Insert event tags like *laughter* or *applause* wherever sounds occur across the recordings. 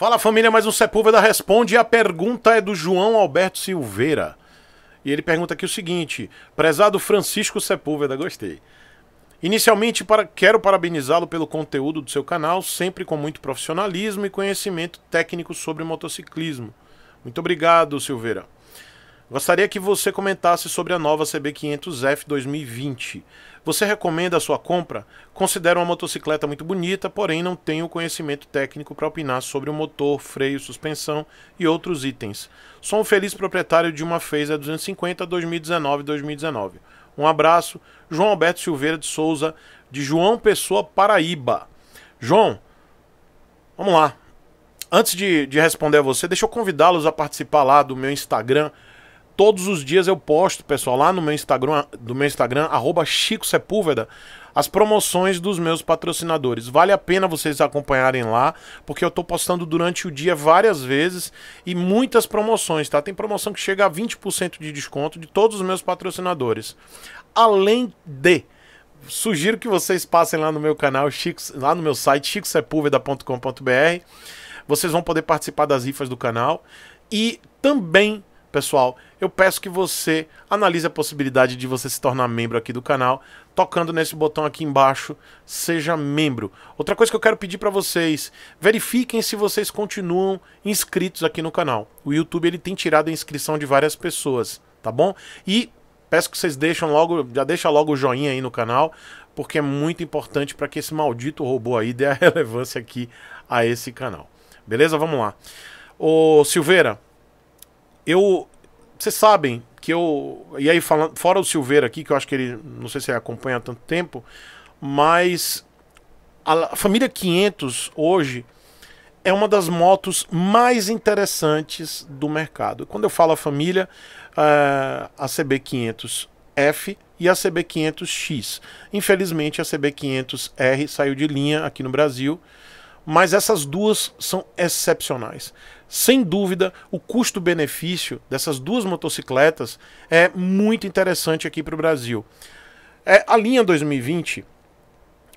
Fala família, mais um Sepúlveda responde. E a pergunta é do João Alberto Silveira. E ele pergunta aqui o seguinte: Prezado Francisco Sepúlveda, gostei. Inicialmente, para, quero parabenizá-lo pelo conteúdo do seu canal, sempre com muito profissionalismo e conhecimento técnico sobre motociclismo. Muito obrigado, Silveira. Gostaria que você comentasse sobre a nova CB500F 2020. Você recomenda a sua compra? Considero uma motocicleta muito bonita, porém não tenho conhecimento técnico para opinar sobre o motor, freio, suspensão e outros itens. Sou um feliz proprietário de uma Phaser 250 2019-2019. Um abraço, João Alberto Silveira de Souza, de João Pessoa, Paraíba. João, vamos lá. Antes de, de responder a você, deixa eu convidá-los a participar lá do meu Instagram, Todos os dias eu posto, pessoal, lá no meu Instagram, do meu Instagram, arroba Chico Sepúlveda, as promoções dos meus patrocinadores. Vale a pena vocês acompanharem lá, porque eu estou postando durante o dia várias vezes e muitas promoções, tá? Tem promoção que chega a 20% de desconto de todos os meus patrocinadores. Além de sugiro que vocês passem lá no meu canal, Chico, lá no meu site chicosepulveda.com.br. Vocês vão poder participar das rifas do canal e também, pessoal, eu peço que você analise a possibilidade de você se tornar membro aqui do canal, tocando nesse botão aqui embaixo, seja membro. Outra coisa que eu quero pedir para vocês, verifiquem se vocês continuam inscritos aqui no canal. O YouTube ele tem tirado a inscrição de várias pessoas, tá bom? E peço que vocês deixam logo, já deixa logo o joinha aí no canal, porque é muito importante para que esse maldito robô aí *laughs* dê a relevância aqui a esse canal. Beleza? Vamos lá. Ô Silveira, eu vocês sabem que eu. E aí, falando, fora o Silveira aqui, que eu acho que ele. Não sei se ele acompanha há tanto tempo, mas. A, a família 500 hoje é uma das motos mais interessantes do mercado. Quando eu falo a família, uh, a CB500F e a CB500X. Infelizmente, a CB500R saiu de linha aqui no Brasil, mas essas duas são excepcionais sem dúvida, o custo-benefício dessas duas motocicletas é muito interessante aqui para o Brasil. É, a linha 2020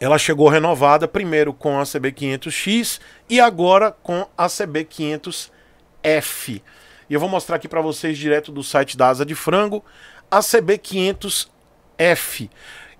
ela chegou renovada primeiro com a CB500X e agora com a CB500F. E eu vou mostrar aqui para vocês direto do site da Asa de Frango a CB500F,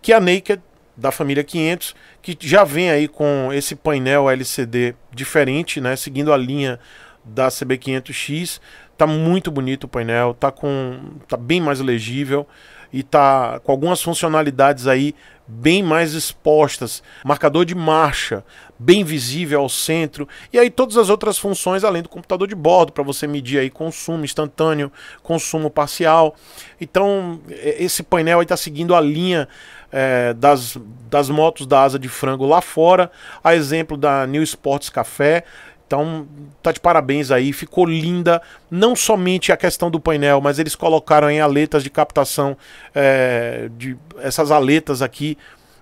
que é a Naked da família 500, que já vem aí com esse painel LCD diferente, né, seguindo a linha da CB500X. Tá muito bonito o painel, tá com tá bem mais legível e tá com algumas funcionalidades aí bem mais expostas, marcador de marcha bem visível ao centro e aí todas as outras funções além do computador de bordo para você medir aí consumo instantâneo, consumo parcial. Então esse painel aí está seguindo a linha é, das, das motos da asa de frango lá fora, a exemplo da New Sports Café então, tá de parabéns aí, ficou linda. Não somente a questão do painel, mas eles colocaram aí aletas de captação, é, de, essas aletas aqui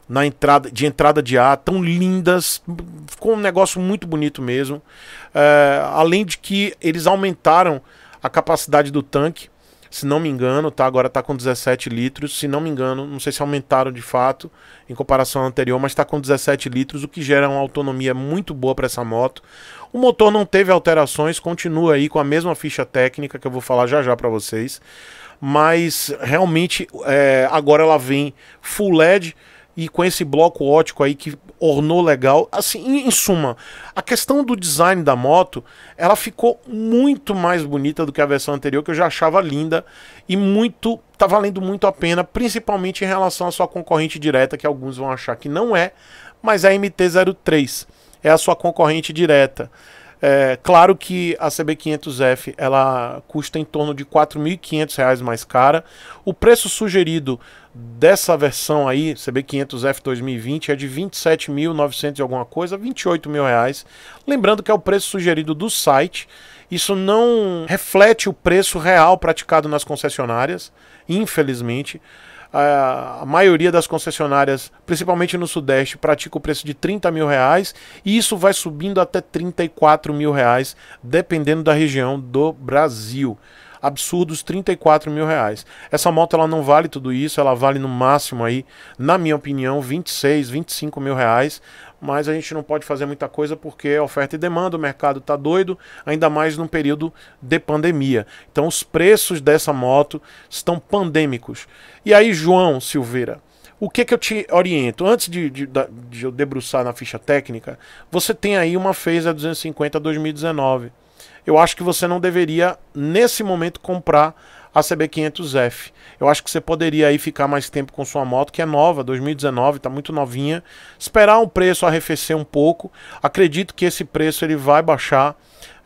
na entrada de entrada de ar, tão lindas, ficou um negócio muito bonito mesmo. É, além de que eles aumentaram a capacidade do tanque se não me engano, tá? Agora tá com 17 litros, se não me engano, não sei se aumentaram de fato em comparação ao anterior, mas está com 17 litros, o que gera uma autonomia muito boa para essa moto. O motor não teve alterações, continua aí com a mesma ficha técnica que eu vou falar já já para vocês, mas realmente é, agora ela vem full LED e com esse bloco ótico aí que ornou legal. Assim, em suma, a questão do design da moto, ela ficou muito mais bonita do que a versão anterior, que eu já achava linda e muito tá valendo muito a pena, principalmente em relação à sua concorrente direta, que alguns vão achar que não é, mas é a MT-03 é a sua concorrente direta. É, claro que a CB500F ela custa em torno de R$ 4.500 mais cara. O preço sugerido dessa versão aí, CB500F 2020, é de 27.900 e alguma coisa, 28 mil reais. Lembrando que é o preço sugerido do site. Isso não reflete o preço real praticado nas concessionárias, infelizmente. A maioria das concessionárias, principalmente no Sudeste, pratica o preço de 30 mil reais e isso vai subindo até 34 mil reais, dependendo da região do Brasil absurdos 34 mil reais. Essa moto ela não vale tudo isso, ela vale no máximo aí, na minha opinião, 26, 25 mil reais. Mas a gente não pode fazer muita coisa porque é oferta e demanda, o mercado está doido, ainda mais num período de pandemia. Então os preços dessa moto estão pandêmicos. E aí, João Silveira, o que, que eu te oriento? Antes de, de, de eu debruçar na ficha técnica, você tem aí uma Phaser 250 2019 eu acho que você não deveria, nesse momento, comprar a CB500F. Eu acho que você poderia aí ficar mais tempo com sua moto, que é nova, 2019, está muito novinha. Esperar o um preço arrefecer um pouco. Acredito que esse preço ele vai baixar,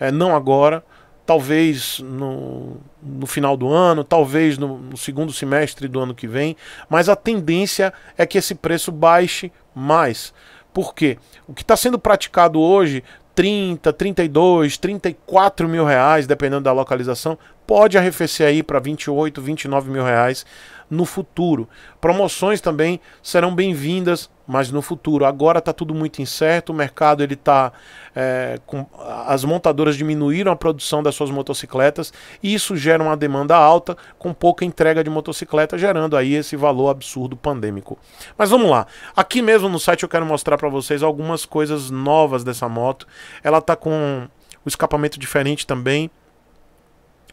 é, não agora, talvez no, no, final do ano, talvez no, no segundo semestre do ano que vem, mas a tendência é que esse preço baixe mais. Por quê? O que está sendo praticado hoje 30, 32, 34 mil reais, dependendo da localização, pode arrefecer aí para 28, 29 mil reais no futuro. Promoções também serão bem-vindas, mas no futuro. Agora está tudo muito incerto, o mercado ele está é, com as montadoras diminuíram a produção das suas motocicletas e isso gera uma demanda alta com pouca entrega de motocicleta, gerando aí esse valor absurdo pandêmico. Mas vamos lá. Aqui mesmo no site eu quero mostrar para vocês algumas coisas novas dessa moto. Ela está com o escapamento diferente também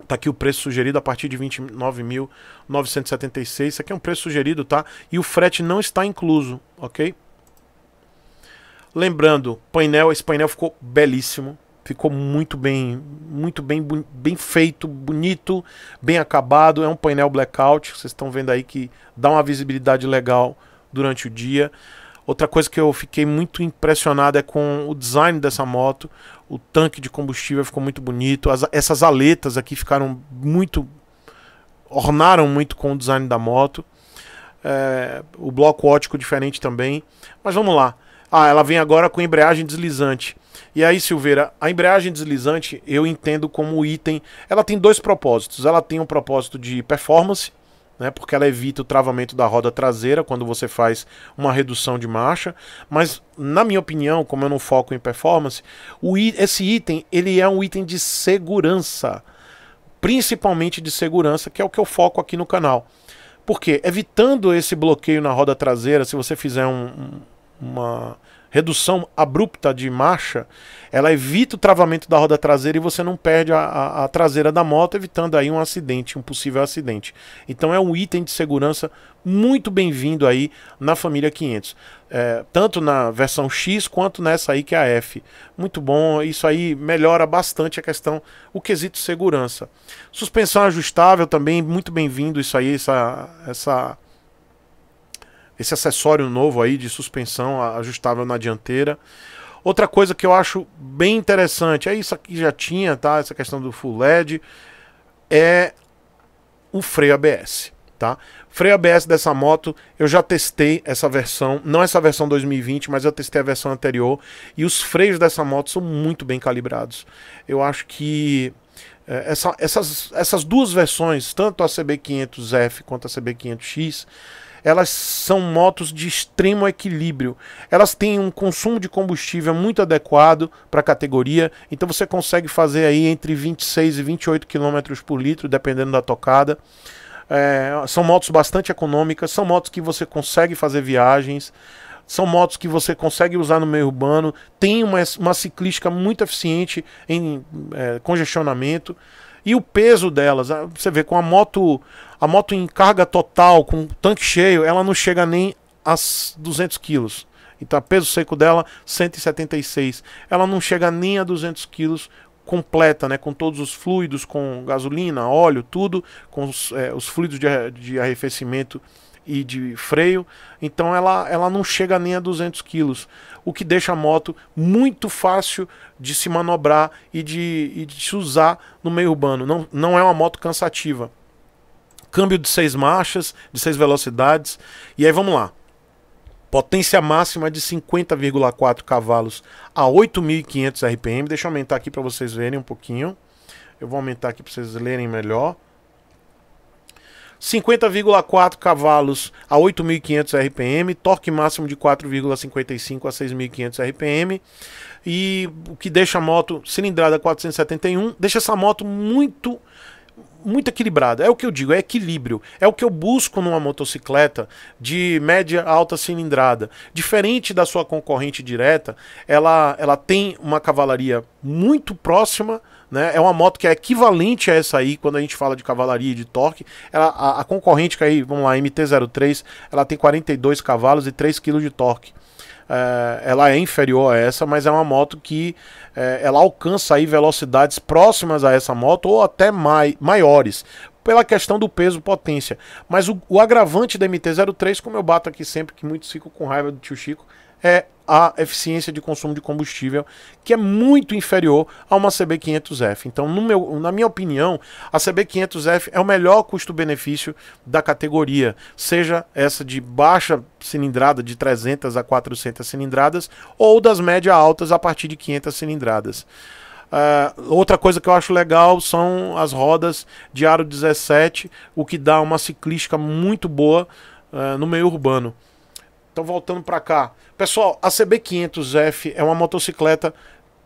Tá aqui o preço sugerido a partir de 29.976. Isso aqui é um preço sugerido, tá? E o frete não está incluso, ok? Lembrando, painel, esse painel ficou belíssimo. Ficou muito bem, muito bem, bem feito, bonito, bem acabado. É um painel blackout, vocês estão vendo aí que dá uma visibilidade legal durante o dia. Outra coisa que eu fiquei muito impressionado é com o design dessa moto. O tanque de combustível ficou muito bonito. As, essas aletas aqui ficaram muito. ornaram muito com o design da moto. É, o bloco ótico diferente também. Mas vamos lá. Ah, ela vem agora com embreagem deslizante. E aí, Silveira, a embreagem deslizante eu entendo como item. Ela tem dois propósitos. Ela tem um propósito de performance né? Porque ela evita o travamento da roda traseira quando você faz uma redução de marcha. Mas na minha opinião, como eu não foco em performance, o, esse item ele é um item de segurança, principalmente de segurança, que é o que eu foco aqui no canal. Porque evitando esse bloqueio na roda traseira, se você fizer um, uma redução abrupta de marcha, ela evita o travamento da roda traseira e você não perde a, a, a, traseira da moto, evitando aí um acidente, um possível acidente. Então é um item de segurança muito bem-vindo aí na família 500, é, tanto na versão X quanto nessa aí que é a F. Muito bom, isso aí melhora bastante a questão, o quesito segurança. Suspensão ajustável também, muito bem-vindo isso aí, essa... essa esse acessório novo aí de suspensão ajustável na dianteira. Outra coisa que eu acho bem interessante, é isso aqui já tinha, tá? Essa questão do full LED é o freio ABS, tá? Freio ABS dessa moto, eu já testei essa versão, não essa versão 2020, mas eu testei a versão anterior e os freios dessa moto são muito bem calibrados. Eu acho que é, essa, essas, essas duas versões, tanto a CB500F quanto a CB500X, elas são motos de extremo equilíbrio. Elas têm um consumo de combustível muito adequado para a categoria, então você consegue fazer aí entre 26 e 28 km por litro, dependendo da tocada. É, são motos bastante econômicas, são motos que você consegue fazer viagens, são motos que você consegue usar no meio urbano, tem uma, uma ciclística muito eficiente em é, congestionamento. E o peso delas, você vê com a moto, a moto em carga total, com tanque cheio, ela não chega nem às 200 quilos. Então, peso seco dela, 176. Ela não chega nem a 200 quilos completa, né, com todos os fluidos, com gasolina, óleo, tudo, com os, é, os fluidos de, de arrefecimento e de freio, então ela, ela não chega nem a 200 quilos, o que deixa a moto muito fácil de se manobrar e de, e de se usar no meio urbano. Não, não é uma moto cansativa. Câmbio de seis marchas, de seis velocidades, e aí vamos lá. Potência máxima de 50,4 cavalos a 8.500 RPM. Deixa eu aumentar aqui para vocês verem um pouquinho. Eu vou aumentar aqui para vocês lerem melhor. 50,4 cavalos a 8.500 RPM, torque máximo de 4,55 a 6.500 RPM, e o que deixa a moto cilindrada 471, deixa essa moto muito muito equilibrada. É o que eu digo, é equilíbrio. É o que eu busco numa motocicleta de média alta cilindrada. Diferente da sua concorrente direta, ela, ela tem uma cavalaria muito próxima né? É uma moto que é equivalente a essa aí quando a gente fala de cavalaria e de torque. Ela, a, a concorrente que aí, vamos lá, MT-03, ela tem 42 cavalos e 3 kg de torque. É, ela é inferior a essa, mas é uma moto que é, ela alcança aí velocidades próximas a essa moto ou até mai, maiores, pela questão do peso potência. Mas o, o agravante da MT-03, como eu bato aqui sempre, que muitos ficam com raiva do tio Chico, é a eficiência de consumo de combustível, que é muito inferior a uma CB500F. Então, meu, na minha opinião, a CB500F é o melhor custo-benefício da categoria, seja essa de baixa cilindrada, de 300 a 400 cilindradas, ou das média altas a partir de 500 cilindradas. Uh, outra coisa que eu acho legal são as rodas de aro 17, o que dá uma ciclística muito boa uh, no meio urbano. Então voltando para cá. Pessoal, a CB500F é uma motocicleta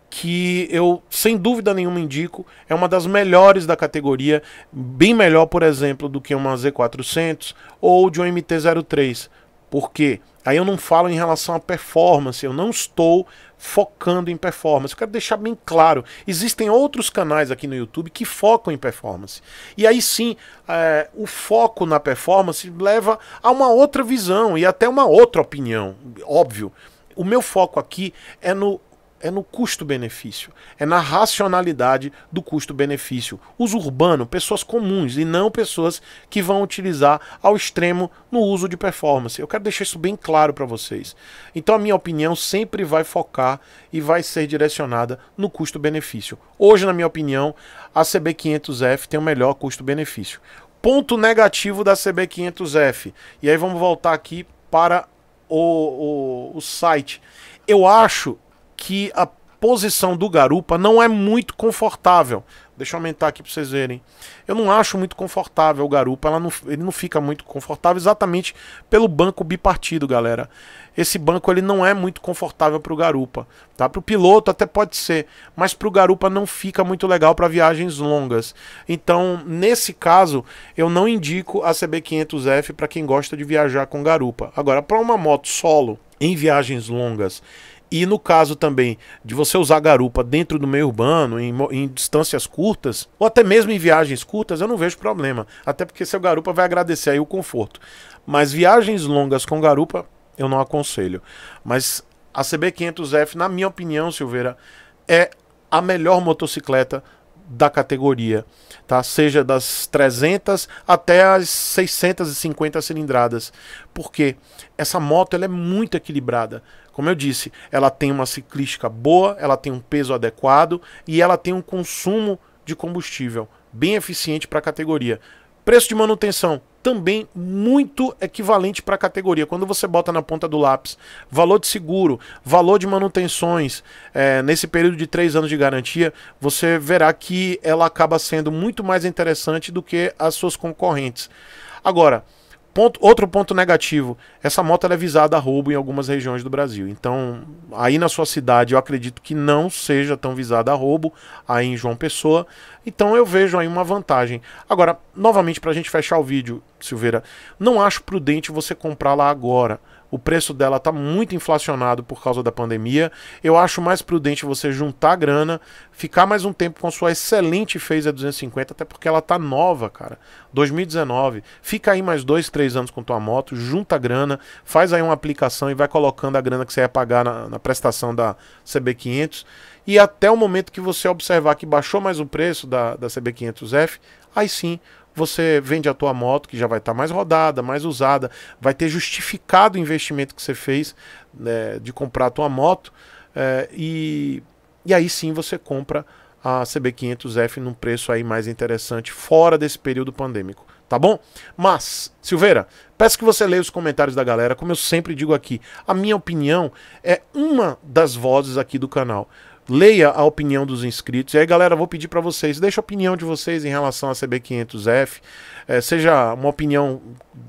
que eu sem dúvida nenhuma indico, é uma das melhores da categoria, bem melhor, por exemplo, do que uma Z400 ou de uma MT-03. Por quê? Aí eu não falo em relação à performance, eu não estou focando em performance. Eu quero deixar bem claro: existem outros canais aqui no YouTube que focam em performance. E aí sim, é, o foco na performance leva a uma outra visão e até uma outra opinião, óbvio. O meu foco aqui é no é no custo-benefício, é na racionalidade do custo-benefício. Uso urbano, pessoas comuns e não pessoas que vão utilizar ao extremo no uso de performance. Eu quero deixar isso bem claro para vocês. Então a minha opinião sempre vai focar e vai ser direcionada no custo-benefício. Hoje, na minha opinião, a CB500F tem o melhor custo-benefício. Ponto negativo da CB500F. E aí vamos voltar aqui para o, o, o site. Eu acho que a posição do garupa não é muito confortável. Deixa eu aumentar aqui para vocês verem. Eu não acho muito confortável o garupa, não, ele não fica muito confortável exatamente pelo banco bipartido, galera. Esse banco ele não é muito confortável para o garupa, tá? Para o piloto até pode ser, mas para o garupa não fica muito legal para viagens longas. Então, nesse caso, eu não indico a CB500F para quem gosta de viajar com garupa. Agora, para uma moto solo em viagens longas e no caso também de você usar garupa dentro do meio urbano, em, em, distâncias curtas, ou até mesmo em viagens curtas, eu não vejo problema. Até porque seu garupa vai agradecer aí o conforto. Mas viagens longas com garupa, eu não aconselho. Mas a CB500F, na minha opinião, Silveira, é a melhor motocicleta da categoria, tá? Seja das 300 até as 650 cilindradas. Porque essa moto ela é muito equilibrada. Como eu disse, ela tem uma ciclística boa, ela tem um peso adequado e ela tem um consumo de combustível bem eficiente para a categoria. Preço de manutenção também muito equivalente para a categoria. Quando você bota na ponta do lápis valor de seguro, valor de manutenções, é, nesse período de três anos de garantia, você verá que ela acaba sendo muito mais interessante do que as suas concorrentes. Agora, Ponto, outro ponto negativo, essa moto é visada a roubo em algumas regiões do Brasil. Então, aí na sua cidade, eu acredito que não seja tão visada a roubo, aí em João Pessoa. Então, eu vejo aí uma vantagem. Agora, novamente, para a gente fechar o vídeo, Silveira, não acho prudente você comprar lá agora o preço dela está muito inflacionado por causa da pandemia. Eu acho mais prudente você juntar grana, ficar mais um tempo com sua excelente Phaser 250, até porque ela tá nova, cara. 2019. Fica aí mais dois, três anos com tua moto, junta grana, faz aí uma aplicação e vai colocando a grana que você ia pagar na, na prestação da CB500 e até o momento que você observar que baixou mais o preço da, da CB500F, aí sim você vende a tua moto, que já vai estar tá mais rodada, mais usada, vai ter justificado o investimento que você fez né, de comprar a tua moto, é, e, e aí sim você compra a CB500F num preço aí mais interessante, fora desse período pandêmico, tá bom? Mas, Silveira, peço que você leia os comentários da galera, como eu sempre digo aqui, a minha opinião é uma das vozes aqui do canal leia a opinião dos inscritos. E aí, galera, vou pedir para vocês, deixa a opinião de vocês em relação à CB500F, é, eh, seja uma opinião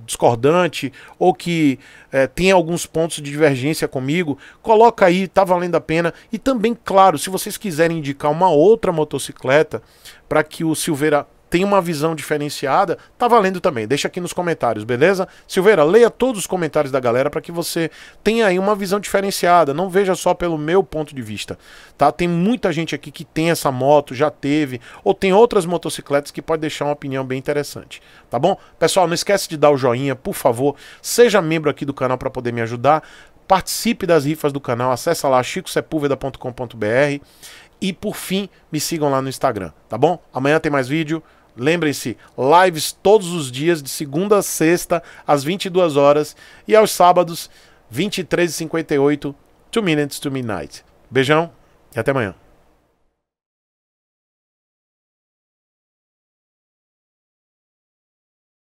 discordante ou que é, tenha alguns pontos de divergência comigo, coloca aí, tá valendo a pena. E também, claro, se vocês quiserem indicar uma outra motocicleta para que o Silveira tem uma visão diferenciada, tá valendo também. Deixa aqui nos comentários, beleza? Silveira, leia todos os comentários da galera para que você tenha aí uma visão diferenciada. Não veja só pelo meu ponto de vista, tá? Tem muita gente aqui que tem essa moto, já teve, ou tem outras motocicletas que pode deixar uma opinião bem interessante, tá bom? Pessoal, não esquece de dar o joinha, por favor. Seja membro aqui do canal para poder me ajudar. Participe das rifas do canal, acessa lá chicosepulveda.com.br e por fim, me sigam lá no Instagram, tá bom? Amanhã tem mais vídeo. Lembrem-se, lives todos os dias, de segunda a sexta, às 22 horas, e aos sábados, 23h58, 2 Minutes to Midnight. Beijão e até amanhã.